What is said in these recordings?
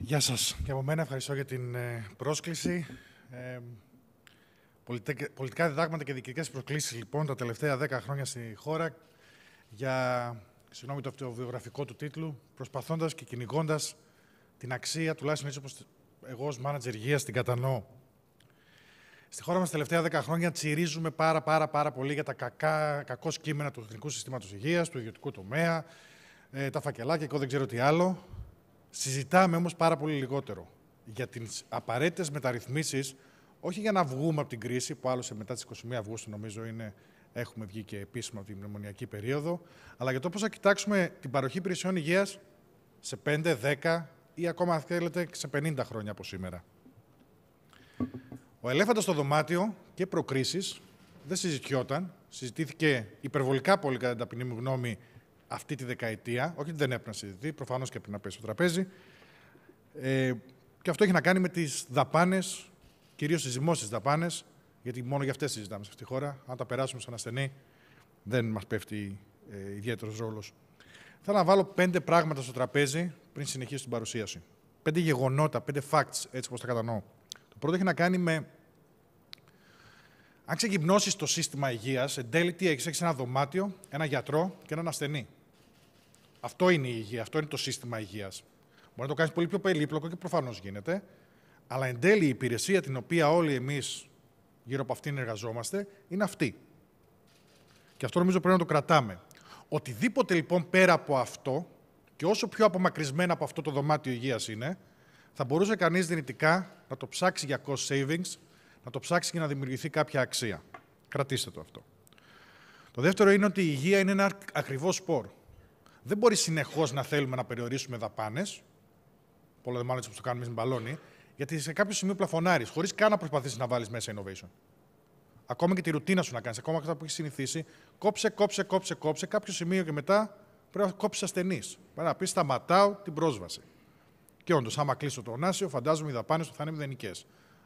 Γεια σας. Και από μένα ευχαριστώ για την ε, πρόσκληση. Ε, πολιτικά διδάγματα και διοικητικές προκλήσεις, λοιπόν, τα τελευταία 10 χρόνια στη χώρα για, συγγνώμη το αυτοβιογραφικό του τίτλου, προσπαθώντας και κυνηγώντας την αξία, τουλάχιστον έτσι όπως εγώ ως μάνατζερ υγείας την κατανοώ. Στη χώρα μας τα τελευταία 10 χρόνια τσιρίζουμε πάρα πάρα πάρα πολύ για τα κακά, κακό κείμενα του Εθνικού Συστήματος Υγείας, του ιδιωτικού τομέα, ε, τα φακελάκια και εγώ δεν ξέρω τι άλλο. Συζητάμε όμως πάρα πολύ λιγότερο για τις απαραίτητες μεταρρυθμίσεις, όχι για να βγούμε από την κρίση, που άλλωστε μετά τις 21 Αυγούστου νομίζω είναι, έχουμε βγει και επίσημα από την μνημονιακή περίοδο, αλλά για το πώς θα κοιτάξουμε την παροχή υπηρεσιών υγείας σε 5, 10 ή ακόμα αν θέλετε σε 50 χρόνια από σήμερα. Ο ελέφαντας στο δωμάτιο και προκρίσεις δεν συζητιόταν. Συζητήθηκε υπερβολικά πολύ κατά την ταπεινή μου γνώμη αυτή τη δεκαετία, όχι ότι δεν έπρεπε να συζητηθεί, προφανώς και πρέπει να πέσει στο τραπέζι. Ε, και αυτό έχει να κάνει με τις δαπάνες, κυρίως τις δημόσιες δαπάνες, γιατί μόνο για αυτές συζητάμε σε αυτή τη χώρα. Αν τα περάσουμε σαν ασθενή, δεν μας πέφτει ε, ιδιαίτερος ρόλος. Θα να βάλω πέντε πράγματα στο τραπέζι πριν συνεχίσω την παρουσίαση. Πέντε γεγονότα, πέντε facts, έτσι όπως τα κατανοώ. Το πρώτο έχει να κάνει με. Αν στο το σύστημα υγείας, εν τέλει έχει ένα δωμάτιο, ένα γιατρό και έναν ασθενή. Αυτό είναι η υγεία, αυτό είναι το σύστημα υγείας. Μπορεί να το κάνεις πολύ πιο περίπλοκο και προφανώς γίνεται. Αλλά εν τέλει η υπηρεσία την οποία όλοι εμείς γύρω από αυτήν εργαζόμαστε είναι αυτή. Και αυτό νομίζω πρέπει να το κρατάμε. Οτιδήποτε λοιπόν πέρα από αυτό και όσο πιο απομακρυσμένα από αυτό το δωμάτιο υγείας είναι, θα μπορούσε κανείς δυνητικά να το ψάξει για cost savings, να το ψάξει και να δημιουργηθεί κάποια αξία. Κρατήστε το αυτό. Το δεύτερο είναι ότι η υγεία είναι ένα ακριβό σπορ δεν μπορεί συνεχώς να θέλουμε να περιορίσουμε δαπάνες. Πολλά μάλλον έτσι που το κάνουμε με μπαλόνι. Γιατί σε κάποιο σημείο πλαφωνάρεις, χωρίς καν να προσπαθήσεις να βάλεις μέσα innovation. Ακόμα και τη ρουτίνα σου να κάνεις, ακόμα και αυτά που έχεις συνηθίσει, κόψε, κόψε, κόψε, κόψε. Κάποιο σημείο και μετά πρέπει να κόψεις ασθενή. Πρέπει να πεις: Σταματάω την πρόσβαση. Και όντως, άμα κλείσω το ονάσιο, φαντάζομαι οι δαπάνες του θα είναι μηδενικές.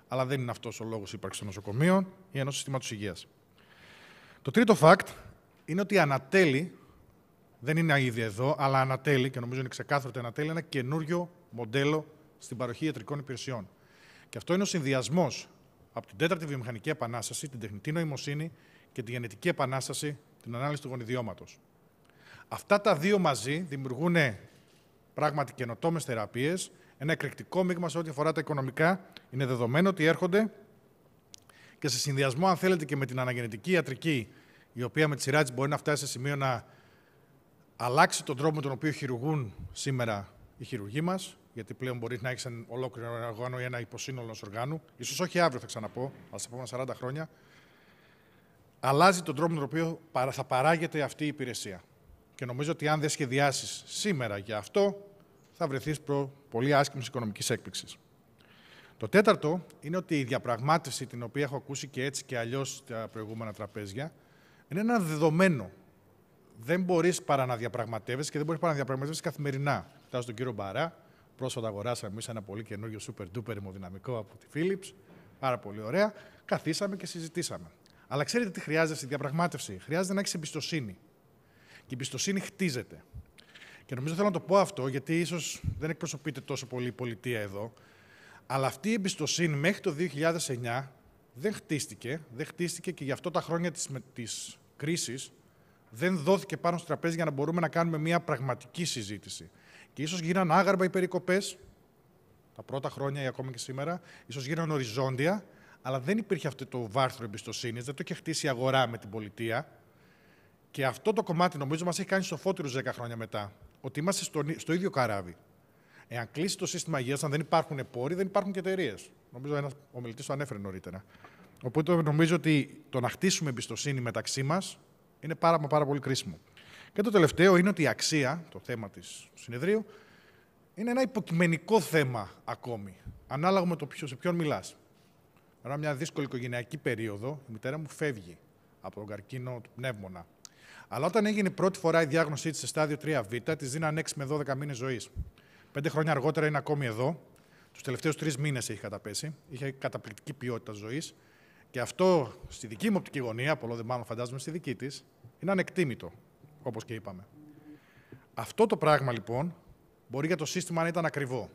Αλλά δεν είναι αυτός ο λόγος ύπαρξης των νοσοκομείων ή ενό συστήματος υγείας. Το τρίτο fact είναι ότι ανατέλει δεν είναι ήδη εδώ, αλλά ανατέλει, και νομίζω είναι ξεκάθαρο ότι ανατέλει ένα καινούριο μοντέλο στην παροχή ιατρικών υπηρεσιών. Και αυτό είναι ο συνδυασμός από την τέταρτη βιομηχανική επανάσταση, την τεχνητή νοημοσύνη και τη γενετική επανάσταση, την ανάλυση του γονιδιώματος. Αυτά τα δύο μαζί δημιουργούν πράγματι καινοτόμες θεραπείες, ένα εκρηκτικό μείγμα σε ό,τι αφορά τα οικονομικά. Είναι δεδομένο ότι έρχονται και σε συνδυασμό, αν θέλετε, και με την αναγενετική ιατρική, η οποία με τη σειρά της μπορεί να φτάσει σε σημείο να αλλάξει τον τρόπο με τον οποίο χειρουργούν σήμερα οι χειρουργοί μας, γιατί πλέον μπορεί να έχεις ένα ολόκληρο οργάνο ή ένα υποσύνολο ενός οργάνου, ίσως όχι αύριο θα ξαναπώ, αλλά στα επόμενα 40 χρόνια, αλλάζει τον τρόπο με τον οποίο θα παράγεται αυτή η υπηρεσία. Και νομίζω ότι αν δεν σχεδιάσεις σήμερα για αυτό, θα βρεθείς προ πολύ άσχημη οικονομικής έκπληξης. Το τέταρτο είναι ότι η διαπραγμάτευση, την οποία έχω ακούσει και έτσι και αλλιώς στα προηγούμενα τραπέζια, είναι ένα δεδομένο δεν μπορείς παρά να διαπραγματεύεσαι και δεν μπορείς παρά να διαπραγματεύεσαι καθημερινά. Κοιτάζω τον κύριο Μπαρά. Πρόσφατα αγοράσαμε εμείς ένα πολύ καινούριο super duper αιμοδυναμικό από τη Philips. Πάρα πολύ ωραία. Καθίσαμε και συζητήσαμε. Αλλά ξέρετε τι χρειάζεται στη διαπραγμάτευση. Χρειάζεται να έχεις εμπιστοσύνη. Και η εμπιστοσύνη χτίζεται. Και νομίζω θέλω να το πω αυτό, γιατί ίσως δεν εκπροσωπείται τόσο πολύ η πολιτεία εδώ. Αλλά αυτή η εμπιστοσύνη μέχρι το 2009 δεν χτίστηκε. Δεν χτίστηκε και γι' αυτό τα χρόνια της κρίσης δεν δόθηκε πάνω στο τραπέζι για να μπορούμε να κάνουμε μια πραγματική συζήτηση. Και ίσως γίναν άγαρμα οι περικοπές τα πρώτα χρόνια ή ακόμα και σήμερα, ίσως γίναν οριζόντια, αλλά δεν υπήρχε αυτό το βάρθρο εμπιστοσύνης, δεν το είχε χτίσει η αγορά με την πολιτεία. Και αυτό το κομμάτι νομίζω μας έχει κάνει σοφότερους 10 χρόνια μετά. Ότι είμαστε στο, στο ίδιο καράβι. Εάν κλείσει το σύστημα υγείας, αν δεν υπάρχουν πόροι, δεν υπάρχουν και εταιρείες. Νομίζω ένας ομιλητής το ανέφερε νωρίτερα. Οπότε νομίζω ότι το να χτίσουμε εμπιστοσύνη μεταξύ μας είναι πάρα, πάρα πολύ κρίσιμο. Και το τελευταίο είναι ότι η αξία, το θέμα της, συνεδρίου, είναι ένα υποκειμενικό θέμα ακόμη, ανάλογα με το ποιος, σε ποιον μιλάς. Ενώ μια δύσκολη οικογενειακή περίοδο, η μητέρα μου φεύγει από τον καρκίνο του πνεύμονα. Αλλά όταν έγινε πρώτη φορά η διάγνωσή της σε στάδιο 3β, τη δίναν 6 με 12 μήνες ζωής. Πέντε χρόνια αργότερα είναι ακόμη εδώ. Τους τελευταίους τρεις μήνες έχει καταπέσει. Είχε καταπληκτική ποιότητα ζωής. Και αυτό στη δική μου οπτική γωνία, πολλό δε μάλλον φαντάζομαι στη δική της, είναι ανεκτήμητο, όπως και είπαμε. Αυτό το πράγμα λοιπόν μπορεί για το σύστημα να ήταν ακριβό.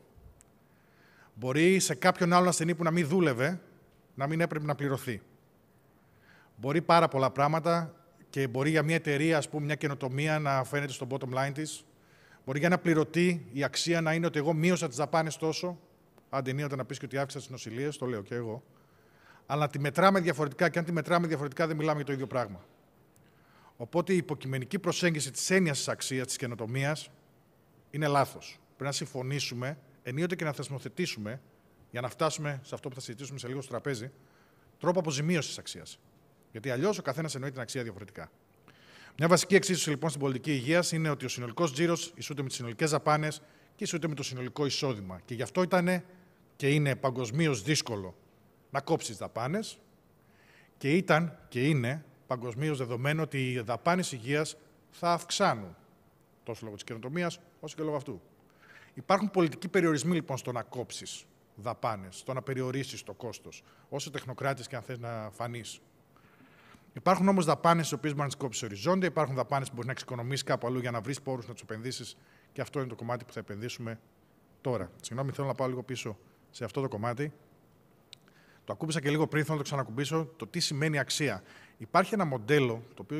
Μπορεί σε κάποιον άλλον ασθενή που να μην δούλευε να μην έπρεπε να πληρωθεί. Μπορεί πάρα πολλά πράγματα και μπορεί για μια εταιρεία, ας πούμε, μια καινοτομία να φαίνεται στο bottom line της. Μπορεί για ένα πληρωτή η αξία να είναι ότι εγώ μείωσα τις δαπάνες τόσο. Αντενίοτε να πεις και ότι άφησα τις νοσηλίες, το λέω και εγώ αλλά να τη μετράμε διαφορετικά και αν τη μετράμε διαφορετικά δεν μιλάμε για το ίδιο πράγμα. Οπότε η υποκειμενική προσέγγιση της έννοιας της αξίας της καινοτομίας είναι λάθος. Πρέπει να συμφωνήσουμε ενίοτε και να θεσμοθετήσουμε για να φτάσουμε σε αυτό που θα συζητήσουμε σε λίγο στο τραπέζι, τρόπο αποζημίωσης της αξίας. Γιατί αλλιώς ο καθένας εννοεί την αξία διαφορετικά. Μια βασική εξίσωση λοιπόν στην πολιτική υγείας είναι ότι ο συνολικός τζίρος ισούται με τις συνολικές δαπάνε και ισούται με το συνολικό εισόδημα. Και γι' αυτό ήταν και είναι παγκοσμίως δύσκολο να κόψεις δαπάνες και ήταν και είναι παγκοσμίως δεδομένο ότι οι δαπάνες υγείας θα αυξάνουν τόσο λόγω της καινοτομίας όσο και λόγω αυτού. Υπάρχουν πολιτικοί περιορισμοί λοιπόν στο να κόψεις δαπάνες, στο να περιορίσεις το κόστος, όσο τεχνοκράτης και αν θες να φανείς. Υπάρχουν όμως δαπάνες στις οποίες μπορείς να τις κόψεις οριζόντια, υπάρχουν δαπάνες που μπορείς να εξοικονομήσεις κάπου αλλού για να βρεις πόρους να τους επενδύσεις και αυτό είναι το κομμάτι που θα επενδύσουμε τώρα. Συγγνώμη, θέλω να πάω λίγο πίσω σε αυτό το κομμάτι. Το ακούμπησα και λίγο πριν, θέλω να το ξανακουμπήσω, το τι σημαίνει αξία. Υπάρχει ένα μοντέλο, το οποίο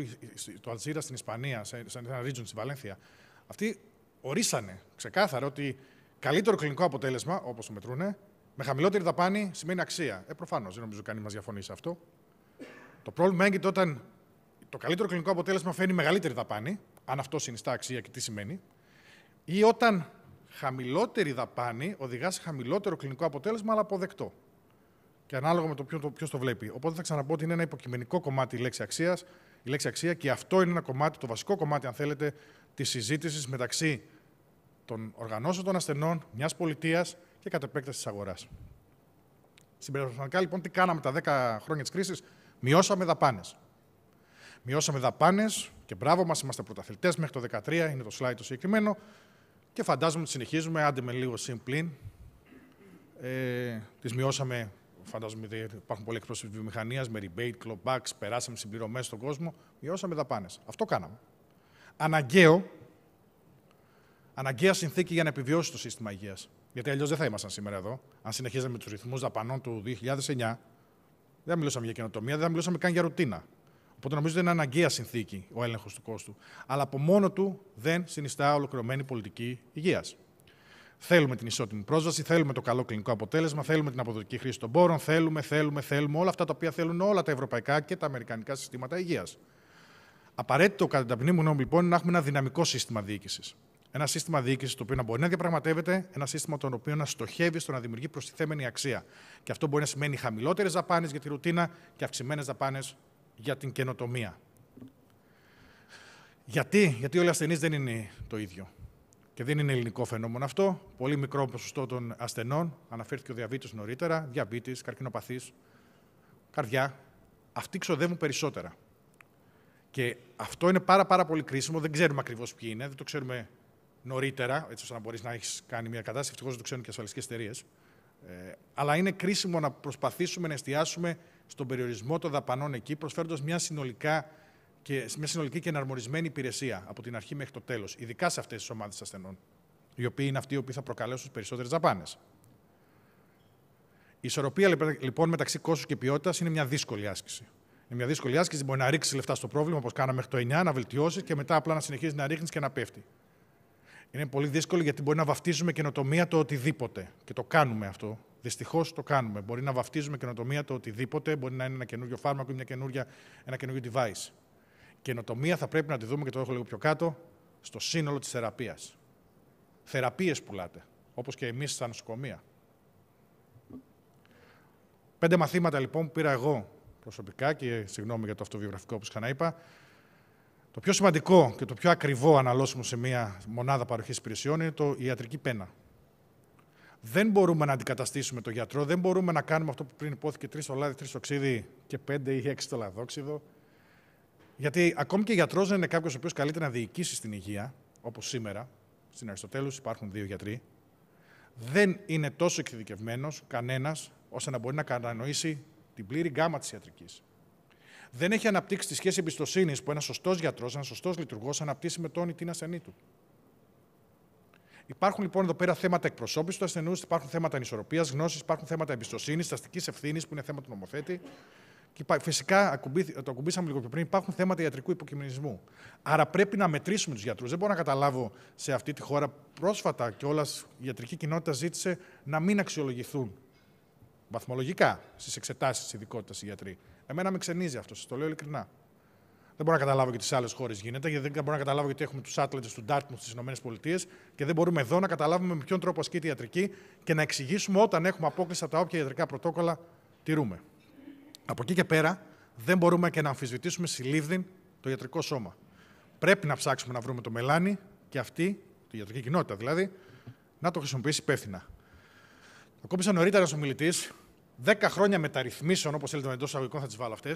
το Αλτζίρα στην Ισπανία, σε ένα region στην Βαλένθια, αυτοί ορίσανε ξεκάθαρα ότι καλύτερο κλινικό αποτέλεσμα, όπως το μετρούνε, με χαμηλότερη δαπάνη σημαίνει αξία. Ε, προφανώς, δεν νομίζω κανείς μας διαφωνεί σε αυτό. Το πρόβλημα έγκυται όταν το καλύτερο κλινικό αποτέλεσμα φαίνει μεγαλύτερη δαπάνη, αν αυτό συνιστά αξία και τι σημαίνει, ή όταν χαμηλότερη δαπάνη οδηγά σε χαμηλότερο κλινικό αποτέλεσμα, αλλά αποδεκτό και ανάλογα με το ποιο το, το βλέπει. Οπότε θα ξαναπώ ότι είναι ένα υποκειμενικό κομμάτι η λέξη αξίας. Η λέξη αξία και αυτό είναι ένα κομμάτι, το βασικό κομμάτι, αν θέλετε, της συζήτησης μεταξύ των οργανώσεων των ασθενών, μιας πολιτείας και κατ' επέκταση της αγοράς. Συμπεριφερειακά, λοιπόν, τι κάναμε τα 10 χρόνια της κρίσης, μειώσαμε δαπάνες. Μειώσαμε δαπάνες και μπράβο μας, είμαστε πρωταθλητές μέχρι το 2013, είναι το slide το συγκεκριμένο. Και φαντάζομαι ότι συνεχίζουμε, άντε με λίγο συμπλήν. Ε, μειώσαμε φαντάζομαι ότι υπάρχουν πολλοί εκπρόσωποι βιομηχανίας με rebate, clawbacks, περάσαμε συμπληρωμές στον κόσμο, μειώσαμε δαπάνες. Αυτό κάναμε. Αναγκαίο, αναγκαία συνθήκη για να επιβιώσει το σύστημα υγείας. Γιατί αλλιώς δεν θα ήμασταν σήμερα εδώ. Αν συνεχίζαμε με τους ρυθμούς δαπανών του 2009, δεν μιλούσαμε για καινοτομία, δεν μιλούσαμε καν για ρουτίνα. Οπότε νομίζω ότι είναι αναγκαία συνθήκη ο έλεγχος του κόστου. Αλλά από μόνο του δεν συνιστά ολοκληρωμένη πολιτική υγείας. Θέλουμε την ισότιμη πρόσβαση, θέλουμε το καλό κλινικό αποτέλεσμα, θέλουμε την αποδοτική χρήση των πόρων, θέλουμε, θέλουμε, θέλουμε όλα αυτά τα οποία θέλουν όλα τα ευρωπαϊκά και τα αμερικανικά συστήματα υγείας. Απαραίτητο, κατά την ταπεινή μου γνώμη, λοιπόν, είναι να έχουμε ένα δυναμικό σύστημα διοίκησης. Ένα σύστημα διοίκησης το οποίο να μπορεί να διαπραγματεύεται, ένα σύστημα το οποίο να στοχεύει στο να δημιουργεί προστιθέμενη αξία. Και αυτό μπορεί να σημαίνει χαμηλότερες δαπάνες για τη ρουτίνα και αυξημένες δαπάνες για την καινοτομία. Γιατί, Γιατί όλοι οι ασθενείς δεν είναι το ίδιο και δεν είναι ελληνικό φαινόμενο αυτό. Πολύ μικρό ποσοστό των ασθενών, αναφέρθηκε ο διαβήτης νωρίτερα, διαβήτης, καρκινοπαθής, καρδιά. Αυτοί ξοδεύουν περισσότερα. Και αυτό είναι πάρα, πάρα πολύ κρίσιμο. Δεν ξέρουμε ακριβώς ποιοι είναι, δεν το ξέρουμε νωρίτερα, έτσι ώστε να μπορείς να έχεις κάνει μια κατάσταση. Ευτυχώς δεν το ξέρουν και ασφαλιστικές εταιρείες. Ε, αλλά είναι κρίσιμο να προσπαθήσουμε να εστιάσουμε στον περιορισμό των δαπανών εκεί, προσφέροντας μια συνολικά και μια συνολική και εναρμονισμένη υπηρεσία από την αρχή μέχρι το τέλος, ειδικά σε αυτές τις ομάδες ασθενών, οι οποίοι είναι αυτοί οι οποίοι θα προκαλέσουν τις περισσότερες δαπάνες. Η ισορροπία λοιπόν μεταξύ κόστους και ποιότητας είναι μια δύσκολη άσκηση. Είναι μια δύσκολη άσκηση. Μπορεί να ρίξει λεφτά στο πρόβλημα, όπως κάναμε μέχρι το 9, να βελτιώσεις και μετά απλά να συνεχίζεις να ρίχνεις και να πέφτει. Είναι πολύ δύσκολο γιατί μπορεί να βαφτίζουμε καινοτομία το οτιδήποτε. Και το κάνουμε αυτό. Δυστυχώς το κάνουμε. Μπορεί να βαφτίζουμε καινοτομία το οτιδήποτε. Μπορεί να είναι ένα καινούριο φάρμακο ή μια καινούργια, ένα καινούριο device. Καινοτομία θα πρέπει να τη δούμε και το έχω λίγο πιο κάτω, στο σύνολο της θεραπείας. Θεραπείες πουλάτε, όπως και εμείς στα νοσοκομεία. Πέντε μαθήματα λοιπόν που πήρα εγώ προσωπικά και συγγνώμη για το αυτοβιογραφικό να είπα. Το πιο σημαντικό και το πιο ακριβό αναλώσιμο σε μια μονάδα παροχής υπηρεσιών είναι το ιατρική πένα. Δεν μπορούμε να αντικαταστήσουμε το γιατρό, δεν μπορούμε να κάνουμε αυτό που πριν υπόθηκε τρεις το λάδι, τρει και πέντε ή έξι το λαδόξιδο. Γιατί ακόμη και γιατρός δεν είναι κάποιος ο οποίος καλείται να διοικήσει στην υγεία, όπως σήμερα. Στην Αριστοτέλους υπάρχουν δύο γιατροί. Δεν είναι τόσο εκδικευμένο κανένας ώστε να μπορεί να κατανοήσει την πλήρη γκάμα της ιατρικής. Δεν έχει αναπτύξει τη σχέση εμπιστοσύνης που ένας σωστός γιατρός, ένας σωστός λειτουργός αναπτύσσει με τον ή την ασθενή του. Υπάρχουν λοιπόν εδώ πέρα θέματα εκπροσώπησης του ασθενού, υπάρχουν θέματα ανισορροπίας γνώσης, υπάρχουν θέματα εμπιστοσύνης, αστική ευθύνης που είναι θέμα του νομοθέτη, και φυσικά, το ακουμπήσαμε λίγο πιο πριν, υπάρχουν θέματα ιατρικού υποκειμενισμού. Άρα πρέπει να μετρήσουμε τους γιατρούς. Δεν μπορώ να καταλάβω σε αυτή τη χώρα. Πρόσφατα κιόλα η ιατρική κοινότητα ζήτησε να μην αξιολογηθούν βαθμολογικά στις εξετάσεις της ειδικότητας οι γιατροί. Εμένα με ξενίζει αυτό, σας το λέω ειλικρινά. Δεν μπορώ να καταλάβω γιατί σε άλλες χώρες γίνεται, γιατί δεν μπορώ να καταλάβω γιατί έχουμε τους άτλετες του Ντάρτμουθ στι ΗΠΑ και δεν μπορούμε εδώ να καταλάβουμε με ποιον τρόπο ασκείται η ιατρική και να εξηγήσουμε όταν έχουμε απόκληση από τα όποια ιατρικά πρωτόκολλα τηρούμε. Από εκεί και πέρα δεν μπορούμε και να αμφισβητήσουμε συλλήβδην το ιατρικό σώμα. Πρέπει να ψάξουμε να βρούμε το μελάνι και αυτή, τη ιατρική κοινότητα δηλαδή, να το χρησιμοποιήσει υπεύθυνα. Το κόμπησα νωρίτερα ο ομιλητή, 10 χρόνια μεταρρυθμίσεων, όπως θέλετε εντός αγωγικών θα τις βάλω αυτές,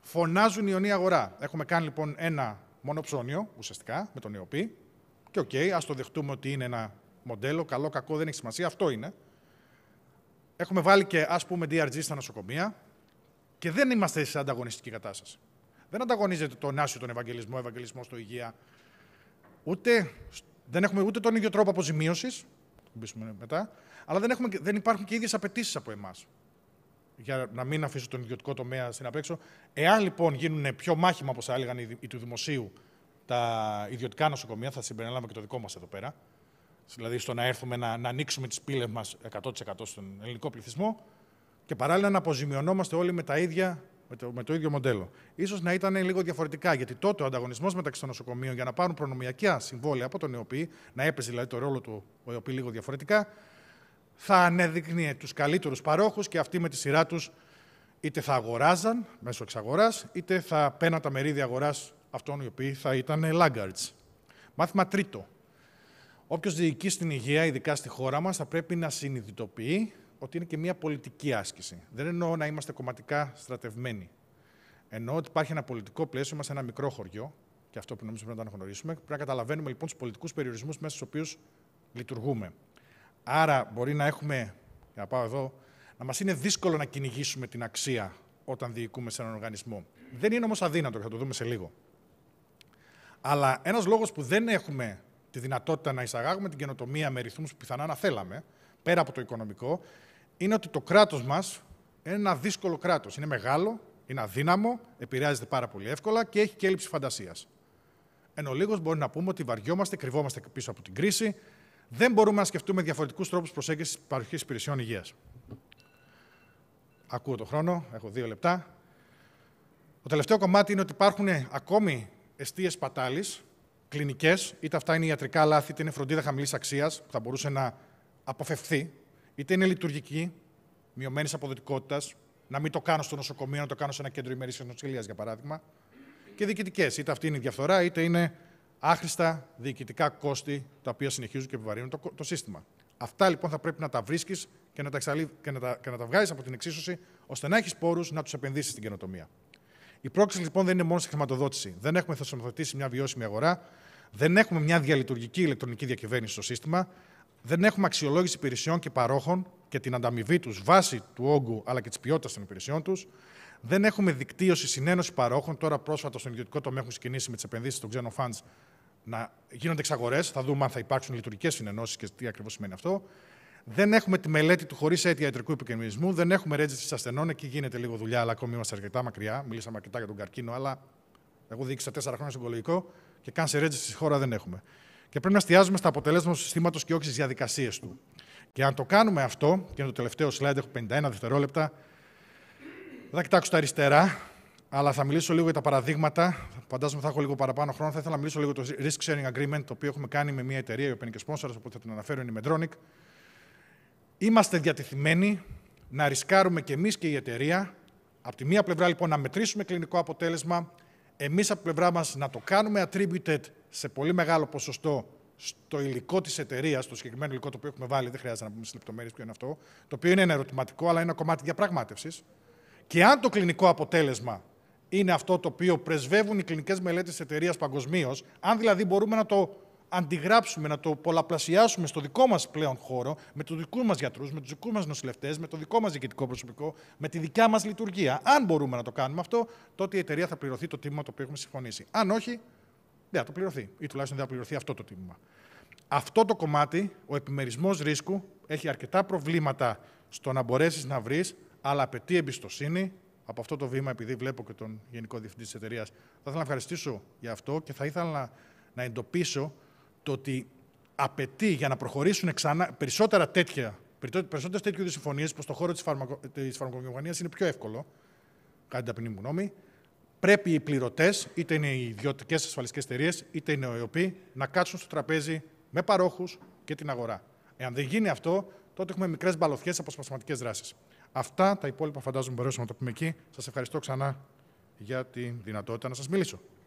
φωνάζουν ιονή αγορά. Έχουμε κάνει λοιπόν ένα μονοψώνιο ουσιαστικά με τον ΕΟΠΗ. Και οκ, okay, ας το δεχτούμε ότι είναι ένα μοντέλο, καλό, κακό, δεν έχει σημασία, αυτό είναι. Έχουμε βάλει και ας πούμε DRG στα νοσοκομεία, και δεν είμαστε σε ανταγωνιστική κατάσταση. Δεν ανταγωνίζεται τον Άσιο τον Ευαγγελισμό, Ευαγγελισμό στο Υγεία. Ούτε, δεν έχουμε ούτε τον ίδιο τρόπο αποζημίωσης, μετά, αλλά δεν, έχουμε, δεν υπάρχουν και ίδιες απαιτήσεις από εμάς. Για να μην αφήσω τον ιδιωτικό τομέα στην απέξω. Εάν λοιπόν γίνουν πιο μάχημα, όπως θα έλεγαν οι του δημοσίου, τα ιδιωτικά νοσοκομεία, θα συμπεριλάβουμε και το δικό μας εδώ πέρα, δηλαδή στο να έρθουμε να, να ανοίξουμε τις πύλες μας 100% στον ελληνικό πληθυσμό, και παράλληλα να αποζημιωνόμαστε όλοι με τα ίδια με το, με το ίδιο μοντέλο. Ίσως να ήταν λίγο διαφορετικά, γιατί τότε ο ανταγωνισμός μεταξύ των νοσοκομείων για να πάρουν προνομιακά συμβόλαια από τον ΕΟΠΗ, να έπαιζε δηλαδή το ρόλο του ο ΕΟΠΗ λίγο διαφορετικά, θα ανέδεικνυε τους καλύτερους παρόχους και αυτοί με τη σειρά τους είτε θα αγοράζαν μέσω εξαγοράς, είτε θα παίρναν τα μερίδια αγοράς αυτών οι οποίοι θα ήταν laggards. Μάθημα τρίτο. Όποιος διοικεί στην υγεία, ειδικά στη χώρα μας, θα πρέπει να συνειδητοποιεί ότι είναι και μια πολιτική άσκηση. Δεν εννοώ να είμαστε κομματικά στρατευμένοι. Εννοώ ότι υπάρχει ένα πολιτικό πλαίσιο μέσα ένα μικρό χωριό, και αυτό που νομίζω πρέπει να το αναγνωρίσουμε. Πρέπει να καταλαβαίνουμε λοιπόν τους πολιτικούς περιορισμούς μέσα στους οποίους λειτουργούμε. Άρα, μπορεί να έχουμε, για να πάω εδώ, να μας είναι δύσκολο να κυνηγήσουμε την αξία όταν διοικούμε σε έναν οργανισμό. Δεν είναι όμως αδύνατο, και θα το δούμε σε λίγο. Αλλά ένας λόγος που δεν έχουμε τη δυνατότητα να εισαγάγουμε την καινοτομία με ρυθμούς που πιθανά να θέλαμε, πέρα από το οικονομικό, είναι ότι το κράτος μας είναι ένα δύσκολο κράτος. Είναι μεγάλο, είναι αδύναμο, επηρεάζεται πάρα πολύ εύκολα και έχει και έλλειψη φαντασίας. Εν ολίγος μπορεί να πούμε ότι βαριόμαστε, κρυβόμαστε πίσω από την κρίση, δεν μπορούμε να σκεφτούμε διαφορετικούς τρόπους προσέγγισης παροχής υπηρεσιών υγείας. Ακούω το χρόνο, έχω δύο λεπτά. Το τελευταίο κομμάτι είναι ότι υπάρχουν ακόμη αιστείες πατάλης, κλινικές, είτε αυτά είναι ιατρικά λάθη, είτε είναι φροντίδα χαμηλής αξίας, που θα μπορούσε να αποφευθεί είτε είναι λειτουργική, μειωμένης αποδοτικότητας, να μην το κάνω στο νοσοκομείο, να το κάνω σε ένα κέντρο ημερήσιας νοσηλείας, για παράδειγμα, και διοικητικές. Είτε αυτή είναι η διαφθορά, είτε είναι άχρηστα διοικητικά κόστη τα οποία συνεχίζουν και επιβαρύνουν το, το σύστημα. Αυτά λοιπόν θα πρέπει να τα βρίσκεις και να τα, εξαλεί, τα, τα από την εξίσωση, ώστε να έχεις πόρους να τους επενδύσεις στην καινοτομία. Η πρόκληση λοιπόν δεν είναι μόνο στη χρηματοδότηση. Δεν έχουμε θεσμοθετήσει μια βιώσιμη αγορά, δεν έχουμε μια διαλειτουργική ηλεκτρονική διακυβέρνηση στο σύστημα, δεν έχουμε αξιολόγηση υπηρεσιών και παρόχων και την ανταμοιβή τους βάσει του όγκου αλλά και της ποιότητας των υπηρεσιών τους. Δεν έχουμε δικτύωση συνένωση παρόχων. Τώρα, πρόσφατα στον ιδιωτικό τομέα έχουν ξεκινήσει με τις επενδύσεις των ξένων funds να γίνονται εξαγορές. Θα δούμε αν θα υπάρξουν λειτουργικές συνενώσεις και τι ακριβώς σημαίνει αυτό. Δεν έχουμε τη μελέτη του χωρίς αίτια ιατρικού επικοινωνισμού. Δεν έχουμε τη ασθενών. Εκεί γίνεται λίγο δουλειά, αλλά ακόμη είμαστε αρκετά μακριά. Μιλήσαμε αρκετά για τον καρκίνο, αλλά εγώ δείξα τέσσερα χρόνια στον κολογικό και καν σε ρέτζιση στη χώρα δεν έχουμε. Και πρέπει να εστιάζουμε στα αποτελέσματα του συστήματος και όχι στις διαδικασίες του. Και αν το κάνουμε αυτό, και είναι το τελευταίο slide, έχω 51 δευτερόλεπτα, θα κοιτάξω τα αριστερά, αλλά θα μιλήσω λίγο για τα παραδείγματα. Φαντάζομαι θα έχω λίγο παραπάνω χρόνο. Θα ήθελα να μιλήσω λίγο για το risk sharing agreement, το οποίο έχουμε κάνει με μια εταιρεία, η οποία είναι και sponsor, οπότε θα την αναφέρω, είναι η Medronic. Είμαστε διατεθειμένοι να ρισκάρουμε κι εμείς και η εταιρεία. Από τη μία πλευρά, λοιπόν, να μετρήσουμε κλινικό αποτέλεσμα, εμείς από πλευρά μας να το κάνουμε attributed σε πολύ μεγάλο ποσοστό στο υλικό της εταιρείας, στο συγκεκριμένο υλικό το οποίο έχουμε βάλει, δεν χρειάζεται να πούμε στις λεπτομέρειες ποιο είναι αυτό, το οποίο είναι ένα ερωτηματικό, αλλά είναι ένα κομμάτι διαπραγμάτευσης, Και αν το κλινικό αποτέλεσμα είναι αυτό το οποίο πρεσβεύουν οι κλινικές μελέτες της εταιρείας παγκοσμίως, αν δηλαδή μπορούμε να το αντιγράψουμε, να το πολλαπλασιάσουμε στο δικό μας πλέον χώρο, με τους δικούς μας γιατρούς, με τους δικούς μας νοσηλευτές, με το δικό μας διοικητικό προσωπικό, με τη δικιά μας λειτουργία. Αν μπορούμε να το κάνουμε αυτό, τότε η εταιρεία θα πληρωθεί το τίμημα το οποίο έχουμε συμφωνήσει. Αν όχι, δεν θα το πληρωθεί, ή τουλάχιστον δεν θα πληρωθεί αυτό το τίμημα. Αυτό το κομμάτι, ο επιμερισμός ρίσκου, έχει αρκετά προβλήματα στο να μπορέσεις να βρεις, αλλά απαιτεί εμπιστοσύνη. Από αυτό το βήμα, επειδή βλέπω και τον Γενικό Διευθυντή της εταιρείας, θα ήθελα να ευχαριστήσω για αυτό και θα ήθελα να εντοπίσω το ότι απαιτεί για να προχωρήσουν ξανά περισσότερα τέτοια, περισσότερες τέτοιου συμφωνίες προς το χώρο της φαρμακο, φαρμακοβιομηχανίας είναι πιο εύκολο, κατά την ταπεινή μου γνώμη, πρέπει οι πληρωτές, είτε είναι οι ιδιωτικές ασφαλιστικές εταιρείες, είτε είναι οι ΟΕΟΠΗ, να κάτσουν στο τραπέζι με παρόχους και την αγορά. Εάν δεν γίνει αυτό, τότε έχουμε μικρές από αποσπασματικέ δράσεις. Αυτά τα υπόλοιπα φαντάζομαι μπορέσουμε να τα πούμε εκεί. Σας ευχαριστώ ξανά για τη δυνατότητα να σας μιλήσω.